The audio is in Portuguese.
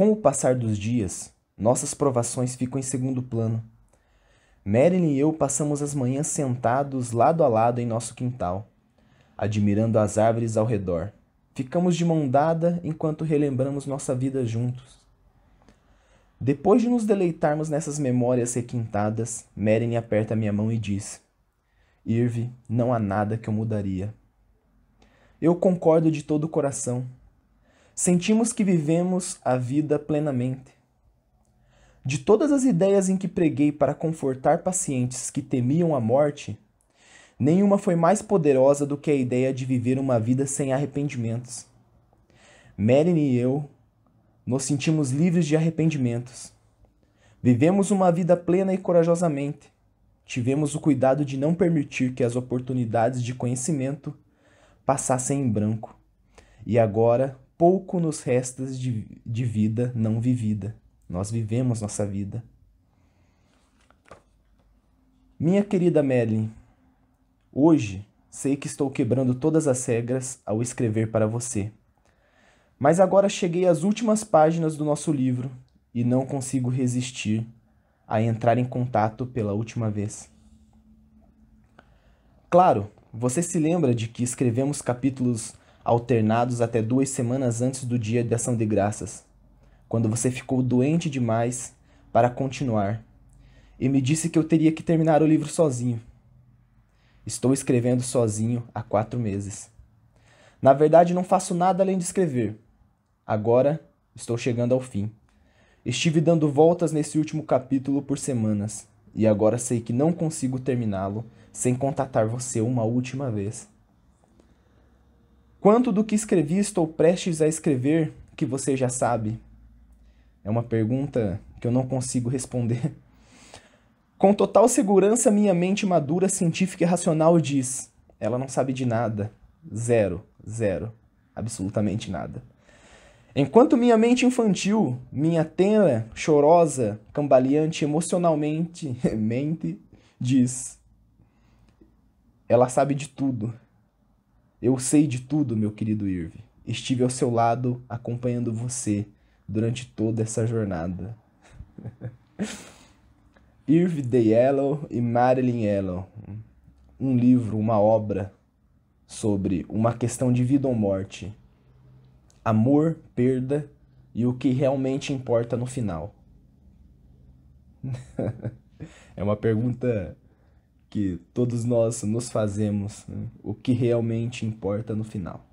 Com o passar dos dias, nossas provações ficam em segundo plano. Marilyn e eu passamos as manhãs sentados lado a lado em nosso quintal, admirando as árvores ao redor. Ficamos de mão dada enquanto relembramos nossa vida juntos. Depois de nos deleitarmos nessas memórias requintadas, Marilyn aperta minha mão e diz: Irve, não há nada que eu mudaria. Eu concordo de todo o coração sentimos que vivemos a vida plenamente. De todas as ideias em que preguei para confortar pacientes que temiam a morte, nenhuma foi mais poderosa do que a ideia de viver uma vida sem arrependimentos. Marilyn e eu nos sentimos livres de arrependimentos. Vivemos uma vida plena e corajosamente. Tivemos o cuidado de não permitir que as oportunidades de conhecimento passassem em branco. E agora pouco nos resta de, de vida não vivida. Nós vivemos nossa vida. Minha querida Madeline, hoje sei que estou quebrando todas as regras ao escrever para você. Mas agora cheguei às últimas páginas do nosso livro e não consigo resistir a entrar em contato pela última vez. Claro, você se lembra de que escrevemos capítulos alternados até duas semanas antes do dia de ação de graças, quando você ficou doente demais para continuar, e me disse que eu teria que terminar o livro sozinho. Estou escrevendo sozinho há quatro meses. Na verdade, não faço nada além de escrever. Agora estou chegando ao fim. Estive dando voltas nesse último capítulo por semanas, e agora sei que não consigo terminá-lo sem contatar você uma última vez. Quanto do que escrevi estou prestes a escrever que você já sabe? É uma pergunta que eu não consigo responder. Com total segurança, minha mente madura, científica e racional diz: ela não sabe de nada. Zero, zero, absolutamente nada. Enquanto minha mente infantil, minha tela, chorosa, cambaleante emocionalmente, mente, diz: ela sabe de tudo eu sei de tudo, meu querido Irve. Estive ao seu lado, acompanhando você durante toda essa jornada. Irve de Yellow e Marilyn Yellow. Um livro, uma obra sobre uma questão de vida ou morte, amor, perda e o que realmente importa no final. é uma pergunta que todos nós nos fazemos, né? o que realmente importa no final.